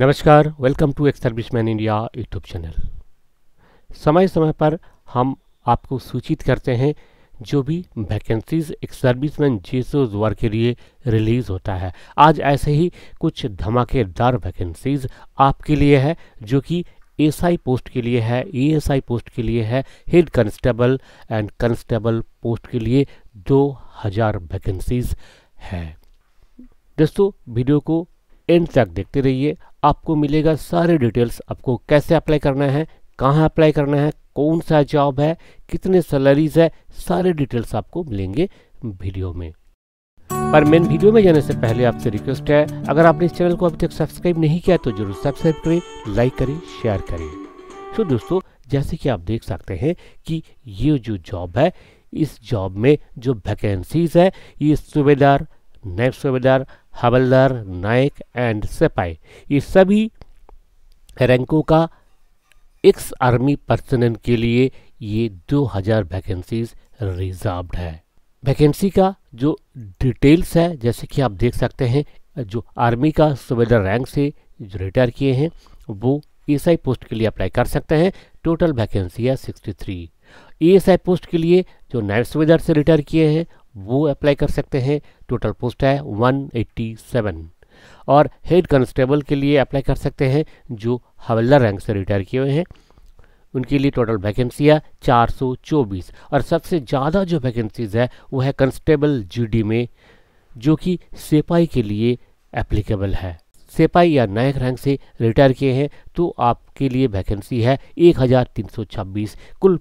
नमस्कार welcome to Man India YouTube channel समय समय पर हम आपको सूचित करते हैं जो भी वैकेंसीज एक सर्विसमैन जेसोज वर्ग के लिए रिलीज़ होता है आज ऐसे ही कुछ धमाकेदार वैकेंसीज आपके लिए है जो कि एसआई पोस्ट के लिए है ईएसआई पोस्ट के लिए है head constable and constable post के लिए 2000 वैकेंसीज है दोस्तों वीडियो को एंड तक देखते रहिए आपको मिलेगा सारे डिटेल्स आपको कैसे अप्लाई करना है कहाँ अप्लाई करना है कौन सा जॉब है कितने सैलरीज है सारे डिटेल्स आपको मिलेंगे वीडियो में पर मेन वीडियो में जाने से पहले आपसे रिक्वेस्ट है अगर आपने इस चैनल को अभी तक सब्सक्राइब नहीं किया तो जरूर सब्सक्राइब करें लाइक करें शेयर करें तो दोस्तों जैसे कि आप देख सकते हैं कि ये जो जॉब है इस जॉब में जो वैकेंसीज है ये सूबेदार नायब सूबेदार हवलदार नायक एंड सिपाही ये सभी रैंकों का एक्स आर्मी पर्सनल के लिए ये 2000 वैकेंसीज रिजर्व्ड है वैकेंसी का जो डिटेल्स है जैसे कि आप देख सकते हैं जो आर्मी का सुबेदार रैंक से जो रिटायर किए हैं वो एएसआई पोस्ट के लिए अप्लाई कर सकते हैं टोटल वैकेंसी है 63 एएसआई पोस्ट के लिए जो नाइट सुबेदार से रिटायर किए हैं वो अप्लाई कर सकते हैं टोटल पोस्ट है 187 और हेड कांस्टेबल के लिए अप्लाई कर सकते हैं जो हवलदार रैंक से रिटायर किए हुए हैं उनके लिए टोटल वैकेंसी है 424 और सबसे ज़्यादा जो वैकेंसीज है वो है कांस्टेबल जीडी में जो कि सिपाही के लिए एप्लीकेबल है सिपाही या नायक रैंक से रिटायर किए हैं तो आपके लिए वैकेंसी है 1326 कुल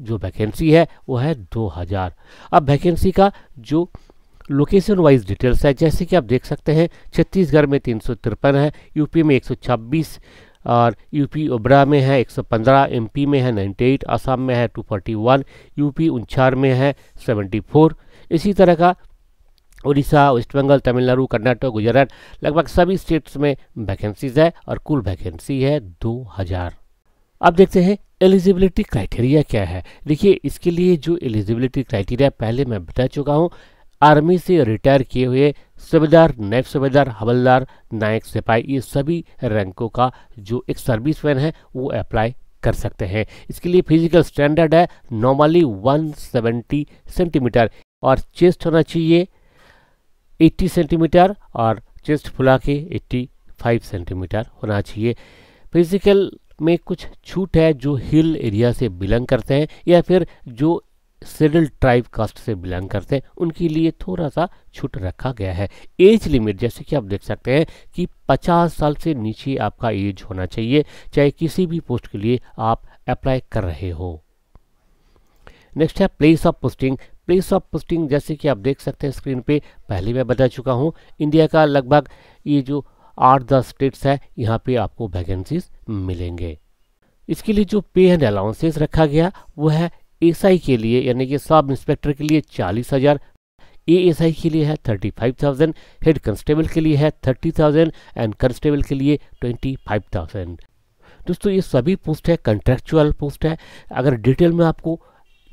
जो वैकेंसी है वो है 2000 अब वैकेंसी का जो लोकेशन वाइज डिटेल्स है जैसे कि आप देख सकते हैं छत्तीसगढ़ में तीन है यूपी में 126 और यूपी ओबरा में है 115 एमपी में है 98 असम में है 241 यूपी उनचार में है 74 इसी तरह का उड़ीसा वेस्ट बंगाल तमिलनाडु कर्नाटक गुजरात लगभग सभी स्टेट्स में वैकेंसीज है और कुल वैकेंसी है हजार अब देखते हैं एलिजिबिलिटी क्राइटेरिया क्या है देखिए इसके लिए जो एलिजिबिलिटी क्राइटेरिया पहले मैं बता चुका हूँ आर्मी से रिटायर किए हुए सूबेदार नायब सूबेदार हवलदार नायक सिपाही ये सभी रैंकों का जो एक सर्विस मैन है वो अप्लाई कर सकते हैं इसके लिए फिजिकल स्टैंडर्ड है नॉर्मली 170 सेंटीमीटर और चेस्ट होना चाहिए 80 सेंटीमीटर और चेस्ट फुला के 85 सेंटीमीटर होना चाहिए फिजिकल में कुछ छूट है जो हिल एरिया से बिलोंग करते हैं या फिर जो सेडल ट्राइब कास्ट से बिलोंग करते हैं उनके लिए थोड़ा सा छूट रखा गया है एज लिमिट जैसे कि आप देख सकते हैं कि 50 साल से नीचे आपका एज होना चाहिए चाहे किसी भी पोस्ट के लिए आप अप्लाई कर रहे हो नेक्स्ट है place of posting place of posting जैसे कि आप देख सकते हैं स्क्रीन पे पहले मैं बता चुका हूँ इंडिया का लगभग ये जो आठ दस स्टेट्स है यहाँ पे आपको वैकेंसीज मिलेंगे इसके लिए जो पे एंड अलाउंसेस रखा गया वो है एसआई के लिए यानी कि सब इंस्पेक्टर के लिए चालीस हज़ार एएसआई के लिए है thirty five thousand head constable के लिए है थर्टी थाउजेंड एंड कंस्टेबल के लिए ट्वेंटी फाइव थाउजेंड दोस्तों ये सभी पोस्ट है कंट्रेक्चुअल पोस्ट है अगर डिटेल में आपको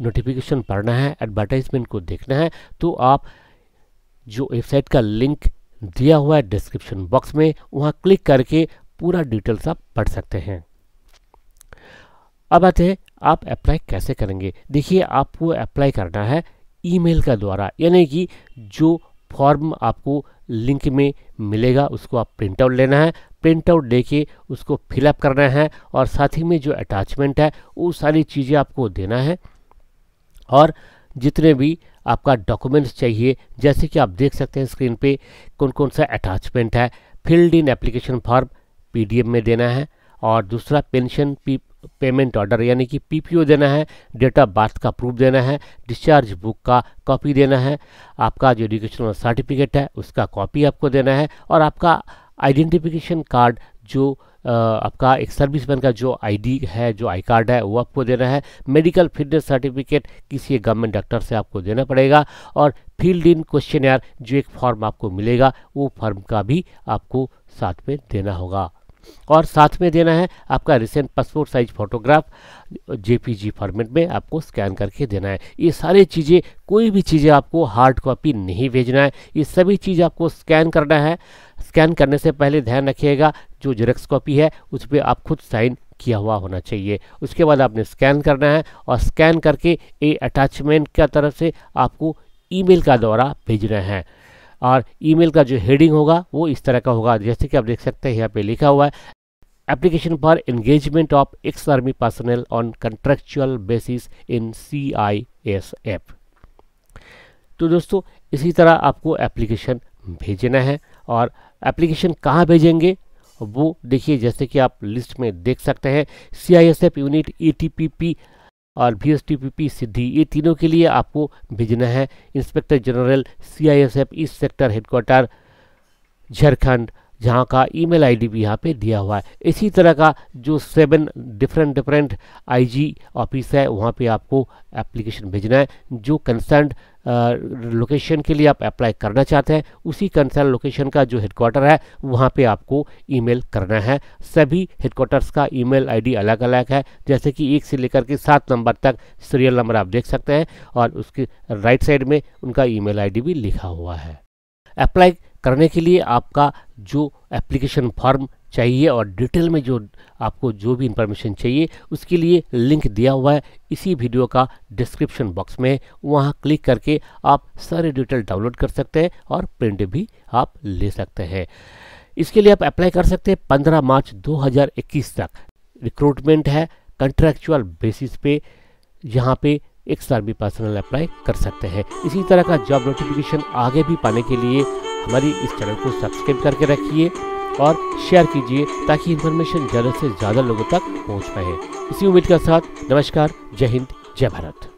नोटिफिकेशन पढ़ना है एडवर्टाइजमेंट को देखना है तो आप जो वेबसाइट का लिंक दिया हुआ है डिस्क्रिप्शन बॉक्स में वहाँ क्लिक करके पूरा डिटेल्स आप पढ़ सकते हैं अब आते हैं आप अप्लाई कैसे करेंगे देखिए आपको अप्लाई करना है ईमेल का द्वारा यानी कि जो फॉर्म आपको लिंक में मिलेगा उसको आप प्रिंट आउट लेना है प्रिंट आउट लेके उसको फिलअप करना है और साथ ही में जो अटैचमेंट है वो सारी चीज़ें आपको देना है और जितने भी आपका डॉक्यूमेंट्स चाहिए जैसे कि आप देख सकते हैं स्क्रीन पे कौन कौन सा अटैचमेंट है filled in application form PDF में देना है और दूसरा पेंशन पी पेमेंट ऑर्डर यानी कि पीपीओ देना है डेट ऑफ बर्थ का प्रूफ देना है डिस्चार्ज बुक का कॉपी देना है आपका जो एजुकेशनल सर्टिफिकेट है उसका कॉपी आपको देना है और आपका आइडेंटिफिकेशन कार्ड जो आपका एक सर्विसमैन का जो आईडी है जो आई कार्ड है वो आपको देना है मेडिकल फिटनेस सर्टिफिकेट किसी एक गवर्नमेंट डॉक्टर से आपको देना पड़ेगा और फील्ड इन क्वेश्चन जो एक फॉर्म आपको मिलेगा वो फॉर्म का भी आपको साथ में देना होगा और साथ में देना है आपका recent passport size photograph JPG format में आपको स्कैन करके देना है ये सारी चीज़ें कोई भी चीज़ें आपको हार्ड कॉपी नहीं भेजना है ये सभी चीज़ आपको स्कैन करना है स्कैन करने से पहले ध्यान रखिएगा जो जेरक्स कॉपी है उस पर आप खुद साइन किया हुआ होना चाहिए उसके बाद आपने स्कैन करना है और स्कैन करके ये अटैचमेंट का तरफ से आपको ईमेल का द्वारा भेजना है और ईमेल का जो हेडिंग होगा वो इस तरह का होगा जैसे कि आप देख सकते हैं यहाँ पे लिखा हुआ है application for engagement of ex army personnel on contractual basis in C I S F तो दोस्तों इसी तरह आपको एप्लीकेशन भेजना है और एप्लीकेशन कहाँ भेजेंगे वो देखिए जैसे कि आप लिस्ट में देख सकते हैं C I S F unit E T P P और V S T P P सिद्धि ये तीनों के लिए आपको भेजना है inspector general C I S F east sector headquarters Jharkhand जहाँ का ईमेल आईडी भी यहाँ पे दिया हुआ है इसी तरह का जो seven different different IG office है वहाँ पे आपको एप्लीकेशन भेजना है जो कंसर्न लोकेशन के लिए आप अप्लाई करना चाहते हैं उसी कंसर्न लोकेशन का जो हेडक्वार्टर है वहाँ पे आपको ईमेल करना है सभी हेडक्वार्टर्स का ईमेल आईडी अलग अलग है जैसे कि एक से लेकर के सात नंबर तक सीरियल नंबर आप देख सकते हैं और उसके राइट साइड में उनका ई मेल भी लिखा हुआ है अप्लाई करने के लिए आपका जो एप्लीकेशन फॉर्म चाहिए और डिटेल में जो आपको जो भी इंफॉर्मेशन चाहिए उसके लिए लिंक दिया हुआ है इसी वीडियो का डिस्क्रिप्शन बॉक्स में वहाँ क्लिक करके आप सारे डिटेल डाउनलोड कर सकते हैं और प्रिंट भी आप ले सकते हैं इसके लिए आप अप्लाई कर सकते हैं 15 मार्च 2021 तक रिक्रूटमेंट है कंट्रैक्चुअल बेसिस पे यहाँ पे एक साल भी पर्सनल अप्लाई कर सकते हैं इसी तरह का जॉब नोटिफिकेशन आगे भी पाने के लिए हमारी इस चैनल को सब्सक्राइब करके रखिए और शेयर कीजिए ताकि इन्फॉर्मेशन ज़्यादा से ज़्यादा लोगों तक पहुँच पाए इसी उम्मीद के साथ नमस्कार जय हिंद जय भारत